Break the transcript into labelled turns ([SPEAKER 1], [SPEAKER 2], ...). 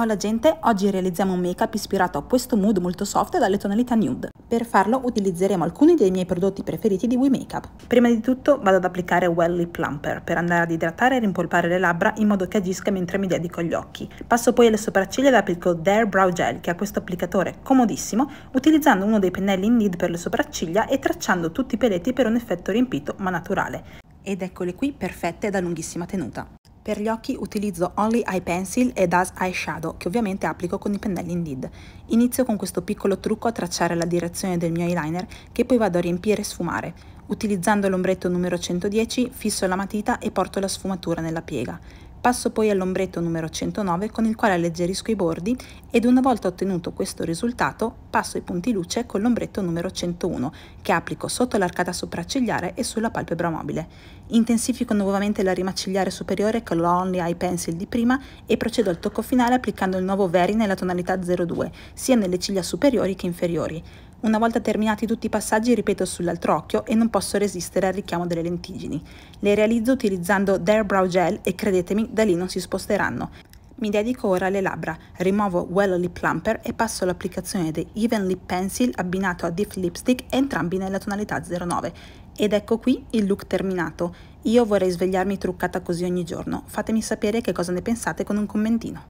[SPEAKER 1] Hola oh, gente, oggi realizziamo un make-up ispirato a questo mood molto soft e dalle tonalità nude. Per farlo utilizzeremo alcuni dei miei prodotti preferiti di We Makeup. Prima di tutto vado ad applicare Well Lip Plumper per andare ad idratare e rimpolpare le labbra in modo che agisca mentre mi dedico agli occhi. Passo poi alle sopracciglia ed applico Dare Brow Gel che ha questo applicatore comodissimo utilizzando uno dei pennelli in need per le sopracciglia e tracciando tutti i peletti per un effetto riempito ma naturale. Ed eccole qui perfette e da lunghissima tenuta. Per gli occhi utilizzo Only Eye Pencil e Das Eyeshadow, che ovviamente applico con i pennelli Indeed. Inizio con questo piccolo trucco a tracciare la direzione del mio eyeliner, che poi vado a riempire e sfumare. Utilizzando l'ombretto numero 110, fisso la matita e porto la sfumatura nella piega. Passo poi all'ombretto numero 109 con il quale alleggerisco i bordi ed una volta ottenuto questo risultato passo i punti luce con l'ombretto numero 101 che applico sotto l'arcata sopraccigliare e sulla palpebra mobile. Intensifico nuovamente la rima cigliare superiore con l'Only Eye Pencil di prima e procedo al tocco finale applicando il nuovo Veri nella tonalità 02 sia nelle ciglia superiori che inferiori. Una volta terminati tutti i passaggi ripeto sull'altro occhio e non posso resistere al richiamo delle lentiggini. Le realizzo utilizzando Dare Brow Gel e credetemi, da lì non si sposteranno. Mi dedico ora alle labbra, rimuovo Well Lip Plumper e passo l'applicazione The Even Lip Pencil abbinato a Diff Lipstick, entrambi nella tonalità 09. Ed ecco qui il look terminato. Io vorrei svegliarmi truccata così ogni giorno. Fatemi sapere che cosa ne pensate con un commentino.